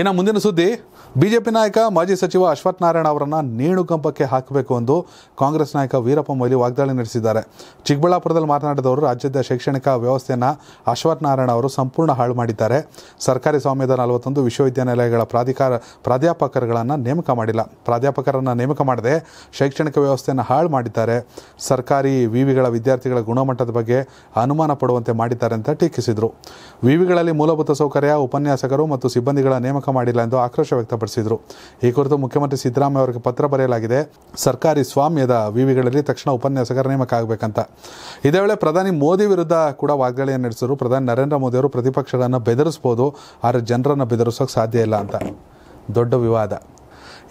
ಇನ್ನ ಮುಂದಿನ ಸುದ್ದಿ ಬಿಜೆಪಿ ನಾಯಕ ಮಾಜಿ ಸಚಿವ ಅಶ್ವಥ್ ನಾರಾಯಣ ಅವರನ್ನು ನೇಣುಗಂಪಕ್ಕೆ ಹಾಕಬೇಕು ಎಂದು ಕಾಂಗ್ರೆಸ್ ನಾಯಕ ವೀರಪ್ಪ ಮೊಯ್ಲಿ ವಾಗ್ದಾಳಿ ನಡೆಸಿದ್ದಾರೆ ಚಿಕ್ಕಬಳ್ಳಾಪುರದಲ್ಲಿ ಮಾತನಾಡಿದವರು ರಾಜ್ಯದ ಶೈಕ್ಷಣಿಕ ವ್ಯವಸ್ಥೆಯನ್ನು ಅಶ್ವಥ್ ನಾರಾಯಣ ಅವರು ಸಂಪೂರ್ಣ ಹಾಳು ಮಾಡಿದ್ದಾರೆ ಸರ್ಕಾರಿ ಸ್ವಾಮ್ಯದ ನಲವತ್ತೊಂದು ವಿಶ್ವವಿದ್ಯಾನಿಲಯಗಳ ಪ್ರಾಧಿಕಾರ ಪ್ರಾಧ್ಯಾಪಕರುಗಳನ್ನು ನೇಮಕ ಮಾಡಿಲ್ಲ ಪ್ರಾಧ್ಯಾಪಕರನ್ನು ನೇಮಕ ಮಾಡದೆ ಶೈಕ್ಷಣಿಕ ವ್ಯವಸ್ಥೆಯನ್ನು ಹಾಳು ಮಾಡಿದ್ದಾರೆ ಸರ್ಕಾರಿ ವಿವಿಗಳ ವಿದ್ಯಾರ್ಥಿಗಳ ಗುಣಮಟ್ಟದ ಬಗ್ಗೆ ಅನುಮಾನ ಪಡುವಂತೆ ಮಾಡಿದ್ದಾರೆ ಅಂತ ಟೀಕಿಸಿದರು ವಿವಿಗಳಲ್ಲಿ ಮೂಲಭೂತ ಸೌಕರ್ಯ ಉಪನ್ಯಾಸಕರು ಮತ್ತು ಸಿಬ್ಬಂದಿಗಳ ನೇಮಕ ಮಾಡಿಲ್ಲ ಎಂದು ಆಕ್ರೋಶ ವ್ಯಕ್ತಪಡಿಸಿದರು ಈ ಕುರಿತು ಮುಖ್ಯಮಂತ್ರಿ ಸಿದ್ದರಾಮಯ್ಯ ಅವರಿಗೆ ಪತ್ರ ಬರೆಯಲಾಗಿದೆ ಸರ್ಕಾರಿ ಸ್ವಾಮ್ಯದ ವಿವಿಗಳಲ್ಲಿ ತಕ್ಷಣ ಉಪನ್ಯಾಸಕರ ನೇಮಕ ಆಗಬೇಕಂತ ಇದೇ ವೇಳೆ ಪ್ರಧಾನಿ ಮೋದಿ ವಿರುದ್ಧ ಕೂಡ ವಾಗ್ದಾಳಿಯನ್ನು ನಡೆಸಿದರು ಪ್ರಧಾನಿ ನರೇಂದ್ರ ಮೋದಿ ಅವರು ಪ್ರತಿಪಕ್ಷಗಳನ್ನು ಬೆದರಿಸ್ಬೋದು ಆದರೆ ಜನರನ್ನು ಬೆದರಿಸೋಕೆ ಸಾಧ್ಯ ಇಲ್ಲ ಅಂತ ದೊಡ್ಡ ವಿವಾದ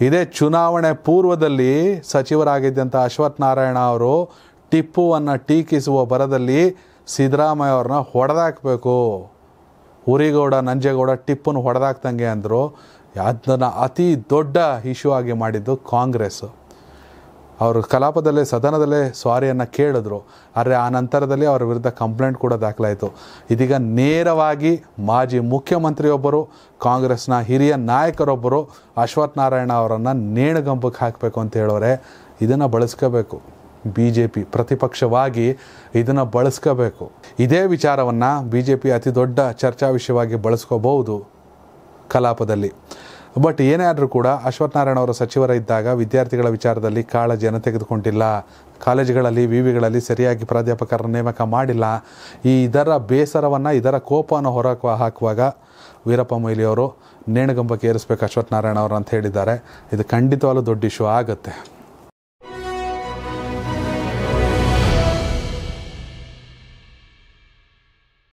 ಇದೇ ಚುನಾವಣೆ ಪೂರ್ವದಲ್ಲಿ ಸಚಿವರಾಗಿದ್ದಂಥ ಅಶ್ವಥ್ ನಾರಾಯಣ ಅವರು ಟಿಪ್ಪುವನ್ನು ಟೀಕಿಸುವ ಬರದಲ್ಲಿ ಸಿದ್ದರಾಮಯ್ಯ ಅವ್ರನ್ನ ಹೊಡೆದಾಕಬೇಕು ಉರಿಗೌಡ ನಂಜೇಗೌಡ ಟಿಪ್ಪನ್ನು ಹೊಡೆದಾಕ್ದಂಗೆ ಅಂದರು ಅದನ್ನು ಅತಿ ದೊಡ್ಡ ಇಶ್ಯೂ ಆಗಿ ಮಾಡಿದ್ದು ಕಾಂಗ್ರೆಸ್ಸು ಅವರು ಕಲಾಪದಲ್ಲೇ ಸದನದಲ್ಲೇ ಸ್ವಾರಿಯನ್ನು ಕೇಳಿದ್ರು ಆದರೆ ಆ ನಂತರದಲ್ಲಿ ಅವರ ವಿರುದ್ಧ ಕಂಪ್ಲೇಂಟ್ ಕೂಡ ದಾಖಲಾಯಿತು ಇದೀಗ ನೇರವಾಗಿ ಮಾಜಿ ಮುಖ್ಯಮಂತ್ರಿಯೊಬ್ಬರು ಕಾಂಗ್ರೆಸ್ನ ಹಿರಿಯ ನಾಯಕರೊಬ್ಬರು ನಾರಾಯಣ ಅವರನ್ನು ನೇಣುಗಂಬಕ್ಕೆ ಹಾಕಬೇಕು ಅಂತ ಹೇಳೋರೆ ಇದನ್ನು ಬಳಸ್ಕೋಬೇಕು ಬಿ ಜೆ ಪಿ ಪ್ರತಿಪಕ್ಷವಾಗಿ ಇದನ್ನು ಬಳಸ್ಕೋಬೇಕು ಇದೇ ವಿಚಾರವನ್ನು ಬಿ ಜೆ ಪಿ ಅತಿ ದೊಡ್ಡ ಚರ್ಚಾ ವಿಷಯವಾಗಿ ಬಳಸ್ಕೋಬಹುದು ಕಲಾಪದಲ್ಲಿ ಬಟ್ ಏನೇ ಆದರೂ ಕೂಡ ಅಶ್ವತ್ಥನಾರಾಯಣ ಅವರು ಸಚಿವರಿದ್ದಾಗ ವಿದ್ಯಾರ್ಥಿಗಳ ವಿಚಾರದಲ್ಲಿ ಕಾಳಜಿಯನ್ನು ತೆಗೆದುಕೊಂಡಿಲ್ಲ ಕಾಲೇಜುಗಳಲ್ಲಿ ವಿವಿಗಳಲ್ಲಿ ಸರಿಯಾಗಿ ಪ್ರಾಧ್ಯಾಪಕರ ನೇಮಕ ಮಾಡಿಲ್ಲ ಈ ಇದರ ಬೇಸರವನ್ನು ಇದರ ಕೋಪವನ್ನು ಹೊರ ಹಾಕುವಾಗ ವೀರಪ್ಪ ಅವರು ನೇಣುಗಂಬಕ್ಕೆ ಏರಿಸ್ಬೇಕು ಅಶ್ವತ್ಥನಾರಾಯಣ ಅವರು ಅಂತ ಹೇಳಿದ್ದಾರೆ ಇದು ಖಂಡಿತವಾಗಲೂ ದೊಡ್ಡ ಇಶ್ಯೂ ಆಗುತ್ತೆ